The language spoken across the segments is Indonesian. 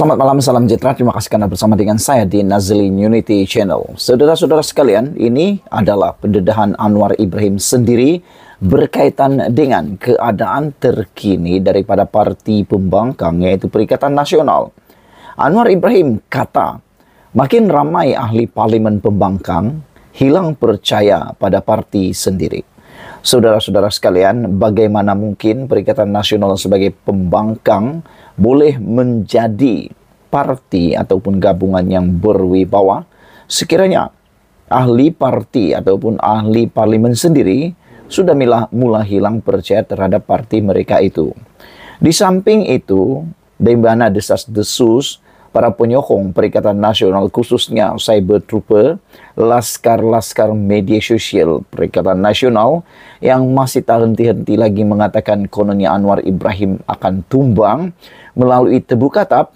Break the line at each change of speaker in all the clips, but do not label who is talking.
Selamat malam, salam sejahtera. Terima kasih karena bersama dengan saya di Nazli Unity Channel. Saudara-saudara sekalian, ini adalah pendedahan Anwar Ibrahim sendiri berkaitan dengan keadaan terkini daripada parti pembangkang yaitu Perikatan Nasional. Anwar Ibrahim kata, makin ramai ahli Parlimen pembangkang hilang percaya pada parti sendiri. Saudara-saudara sekalian, bagaimana mungkin Perikatan Nasional sebagai pembangkang boleh menjadi parti ataupun gabungan yang berwibawa, sekiranya ahli parti ataupun ahli parlemen sendiri sudah milah, mula hilang percaya terhadap parti mereka itu. Di samping itu, dari mana desas-desus para penyokong Perikatan Nasional khususnya Cyber Trooper, laskar-laskar media sosial Perikatan Nasional yang masih tak henti-henti lagi mengatakan kononnya Anwar Ibrahim akan tumbang melalui tebu katap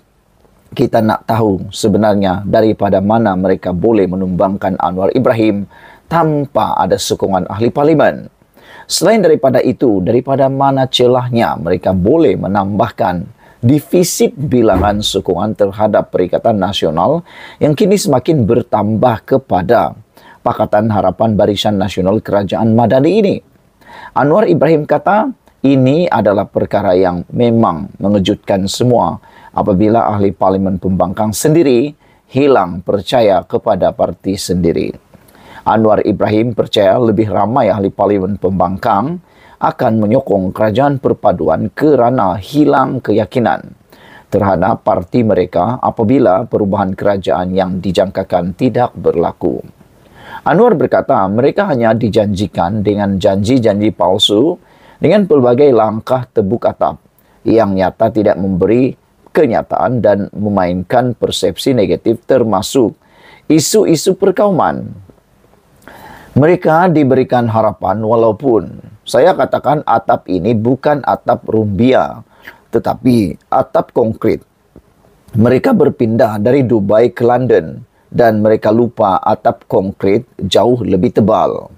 kita nak tahu sebenarnya daripada mana mereka boleh menumbangkan Anwar Ibrahim tanpa ada sokongan ahli parlimen. Selain daripada itu, daripada mana celahnya mereka boleh menambahkan defisit bilangan sokongan terhadap Perikatan Nasional yang kini semakin bertambah kepada Pakatan Harapan Barisan Nasional Kerajaan Madani ini. Anwar Ibrahim kata, ini adalah perkara yang memang mengejutkan semua apabila ahli parlemen pembangkang sendiri hilang percaya kepada parti sendiri. Anwar Ibrahim percaya lebih ramai ahli parlemen pembangkang akan menyokong kerajaan perpaduan kerana hilang keyakinan terhadap parti mereka apabila perubahan kerajaan yang dijangkakan tidak berlaku. Anwar berkata mereka hanya dijanjikan dengan janji-janji palsu dengan pelbagai langkah tebuk atap yang nyata tidak memberi kenyataan dan memainkan persepsi negatif termasuk isu-isu perkauman. Mereka diberikan harapan walaupun saya katakan atap ini bukan atap rumbia, tetapi atap konkret. Mereka berpindah dari Dubai ke London dan mereka lupa atap konkret jauh lebih tebal.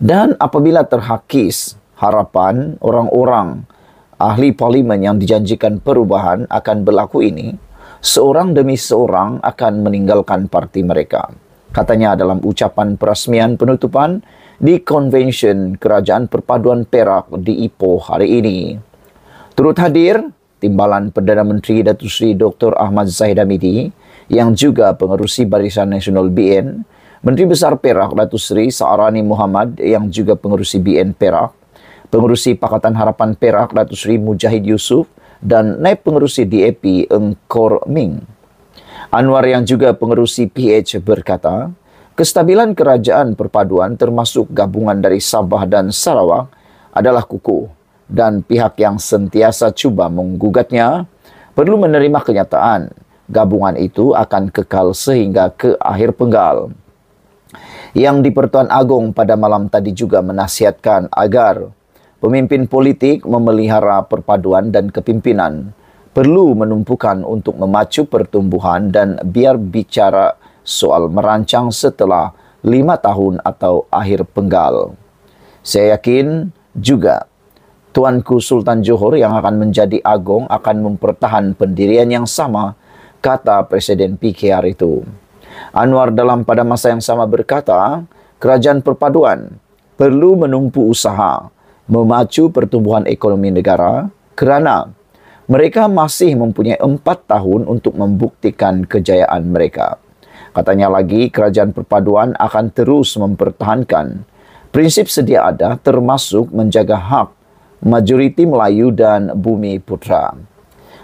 Dan apabila terhakis harapan orang-orang ahli parlimen yang dijanjikan perubahan akan berlaku ini, seorang demi seorang akan meninggalkan parti mereka. Katanya dalam ucapan perasmian penutupan di konvensyen Kerajaan Perpaduan Perak di Ipoh hari ini. Turut hadir, Timbalan Perdana Menteri Datuk Seri Dr. Ahmad Zahid Hamidi yang juga pengerusi Barisan Nasional BN, Menteri Besar Perak Datuk Seri Saarani Muhammad yang juga pengerusi BN Perak, pengurusi Pakatan Harapan Perak Datuk Sri Mujahid Yusuf dan naib pengurusi DAP Engkor Ming. Anwar yang juga pengerusi PH berkata, kestabilan kerajaan perpaduan termasuk gabungan dari Sabah dan Sarawak adalah kukuh dan pihak yang sentiasa cuba menggugatnya perlu menerima kenyataan gabungan itu akan kekal sehingga ke akhir penggal. Yang di Pertuan Agong pada malam tadi juga menasihatkan agar Pemimpin politik memelihara perpaduan dan kepimpinan perlu menumpukan untuk memacu pertumbuhan dan biar bicara soal merancang setelah lima tahun atau akhir penggal. Saya yakin juga Tuanku Sultan Johor yang akan menjadi agung akan mempertahan pendirian yang sama, kata Presiden PKR itu. Anwar dalam pada masa yang sama berkata, kerajaan perpaduan perlu menumpu usaha memacu pertumbuhan ekonomi negara kerana mereka masih mempunyai empat tahun untuk membuktikan kejayaan mereka. Katanya lagi, kerajaan perpaduan akan terus mempertahankan prinsip sedia ada termasuk menjaga hak majoriti Melayu dan Bumi Putra.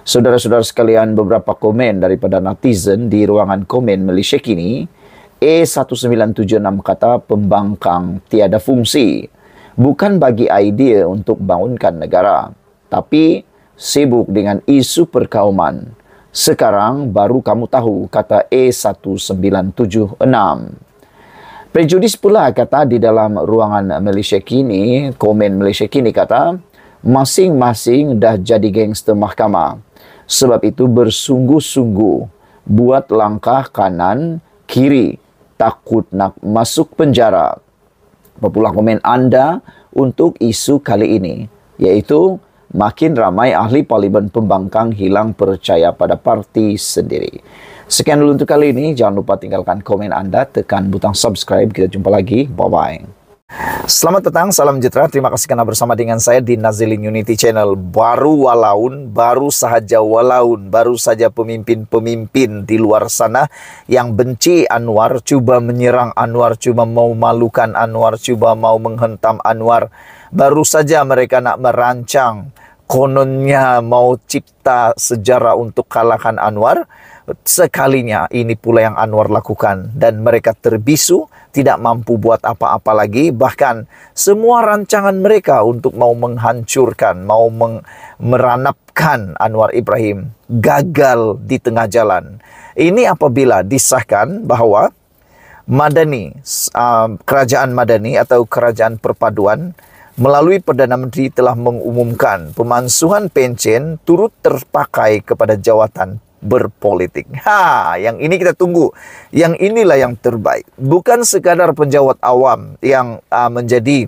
Saudara-saudara sekalian, beberapa komen daripada netizen di ruangan komen Malaysia kini, e 1976 kata pembangkang tiada fungsi bukan bagi idea untuk bangunkan negara, tapi sibuk dengan isu perkauman. Sekarang baru kamu tahu, kata E1976. Prejudis pula kata di dalam ruangan Malaysia Kini, komen Malaysia Kini kata, masing-masing dah jadi gangster mahkamah. Sebab itu bersungguh-sungguh buat langkah kanan, kiri, takut nak masuk penjara pula komen Anda untuk isu kali ini, yaitu makin ramai ahli parlimen pembangkang hilang percaya pada parti sendiri. Sekian dulu untuk kali ini, jangan lupa tinggalkan komen Anda, tekan butang subscribe, kita jumpa lagi, bye-bye. Selamat datang, salam sejahtera. Terima kasih karena bersama dengan saya di Nazilin Unity Channel. Baru walaun, baru saja walaun, baru saja pemimpin-pemimpin di luar sana yang benci Anwar, coba menyerang Anwar, coba mau malukan Anwar, coba mau menghentam Anwar. Baru saja mereka nak merancang kononnya mau cipta sejarah untuk kalahkan Anwar Sekalinya ini pula yang Anwar lakukan dan mereka terbisu tidak mampu buat apa-apa lagi bahkan semua rancangan mereka untuk mau menghancurkan, mau meng meranapkan Anwar Ibrahim gagal di tengah jalan. Ini apabila disahkan bahwa Madani, ah, kerajaan Madani atau kerajaan perpaduan melalui Perdana Menteri telah mengumumkan pemansuhan pencen turut terpakai kepada jawatan berpolitik. Ha, yang ini kita tunggu. Yang inilah yang terbaik. Bukan sekadar penjawat awam yang uh, menjadi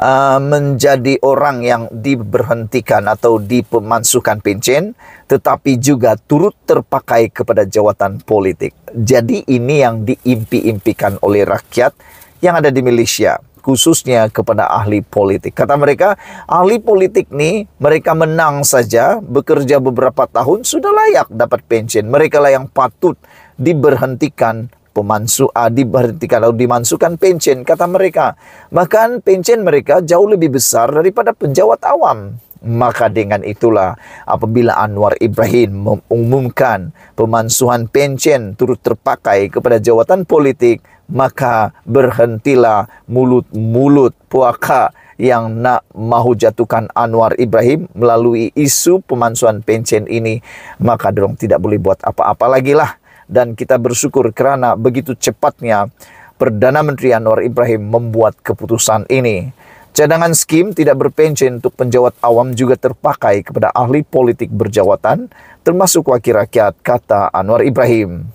uh, menjadi orang yang diberhentikan atau dipemansuhkan pencen, tetapi juga turut terpakai kepada jawatan politik. Jadi ini yang diimpi-impikan oleh rakyat yang ada di Malaysia khususnya kepada ahli politik. Kata mereka, ahli politik nih mereka menang saja, bekerja beberapa tahun sudah layak dapat pensiun. Mereka lah yang patut diberhentikan pemansu ah, diberhentikan atau dimansuhkan pensiun kata mereka. Bahkan pensiun mereka jauh lebih besar daripada penjawat awam. Maka dengan itulah apabila Anwar Ibrahim mengumumkan pemansuhan pensiun turut terpakai kepada jawatan politik, maka berhentilah mulut-mulut puaka yang nak mahu jatuhkan Anwar Ibrahim melalui isu pemansuhan pensiun ini. Maka dorong tidak boleh buat apa-apa lagi lah. Dan kita bersyukur kerana begitu cepatnya Perdana Menteri Anwar Ibrahim membuat keputusan ini. Cadangan skim tidak berpension untuk penjawat awam juga terpakai kepada ahli politik berjawatan, termasuk wakil rakyat, kata Anwar Ibrahim.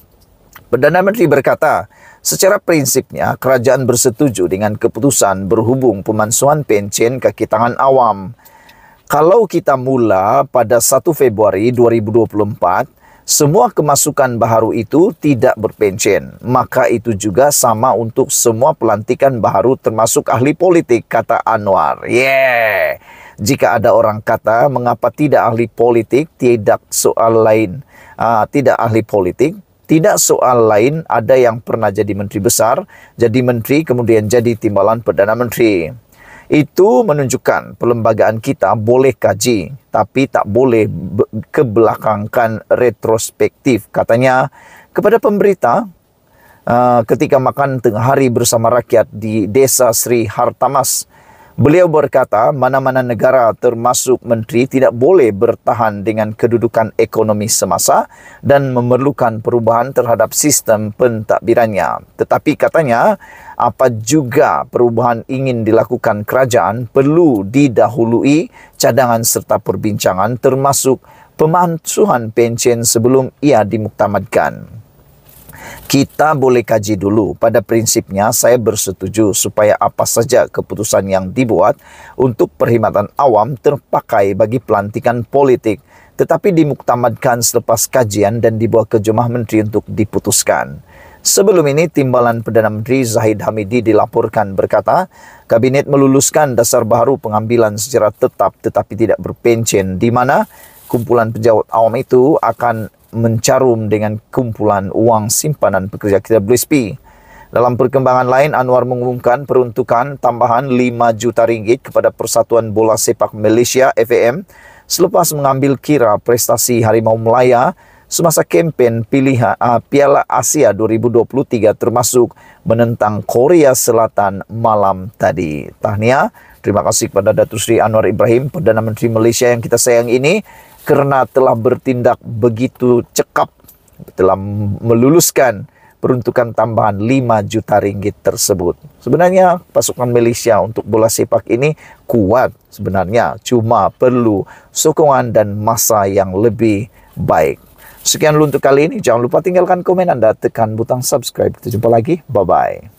Perdana Menteri berkata, secara prinsipnya kerajaan bersetuju dengan keputusan berhubung pemansuhan pencen kaki tangan awam. Kalau kita mula pada 1 Februari 2024, semua kemasukan baharu itu tidak berpencen. Maka itu juga sama untuk semua pelantikan baharu termasuk ahli politik, kata Anwar. Yeah. Jika ada orang kata mengapa tidak ahli politik, tidak soal lain, uh, tidak ahli politik, tidak soal lain ada yang pernah jadi menteri besar, jadi menteri, kemudian jadi timbalan perdana menteri. Itu menunjukkan perlembagaan kita boleh kaji tapi tak boleh kebelakangkan retrospektif. Katanya kepada pemberita uh, ketika makan tengah hari bersama rakyat di desa Sri Hartamas, Beliau berkata, mana-mana negara termasuk menteri tidak boleh bertahan dengan kedudukan ekonomi semasa dan memerlukan perubahan terhadap sistem pentadbirannya. Tetapi katanya, apa juga perubahan ingin dilakukan kerajaan perlu didahului cadangan serta perbincangan termasuk pemansuhan pencen sebelum ia dimuktamadkan. Kita boleh kaji dulu. Pada prinsipnya saya bersetuju supaya apa saja keputusan yang dibuat untuk perkhidmatan awam terpakai bagi pelantikan politik tetapi dimuktamadkan selepas kajian dan dibawa ke Jemaah Menteri untuk diputuskan. Sebelum ini, Timbalan Perdana Menteri Zahid Hamidi dilaporkan berkata, Kabinet meluluskan dasar baru pengambilan secara tetap tetapi tidak berpencen, di mana kumpulan penjawat awam itu akan mencarum dengan kumpulan uang simpanan pekerja kita Brisbane. Dalam perkembangan lain, Anwar mengumumkan peruntukan tambahan 5 juta ringgit kepada Persatuan Bola Sepak Malaysia FAM selepas mengambil kira prestasi Harimau Melaya semasa kampen pilihan uh, Piala Asia 2023 termasuk menentang Korea Selatan malam tadi. Tahniah Terima kasih kepada Datuk Sri Anwar Ibrahim, Perdana Menteri Malaysia yang kita sayang ini, karena telah bertindak begitu cekap, telah meluluskan peruntukan tambahan 5 juta ringgit tersebut. Sebenarnya pasukan Malaysia untuk bola sepak ini kuat sebenarnya, cuma perlu sokongan dan masa yang lebih baik. Sekian dulu untuk kali ini. Jangan lupa tinggalkan komen Anda, tekan butang subscribe. Kita jumpa lagi. Bye-bye.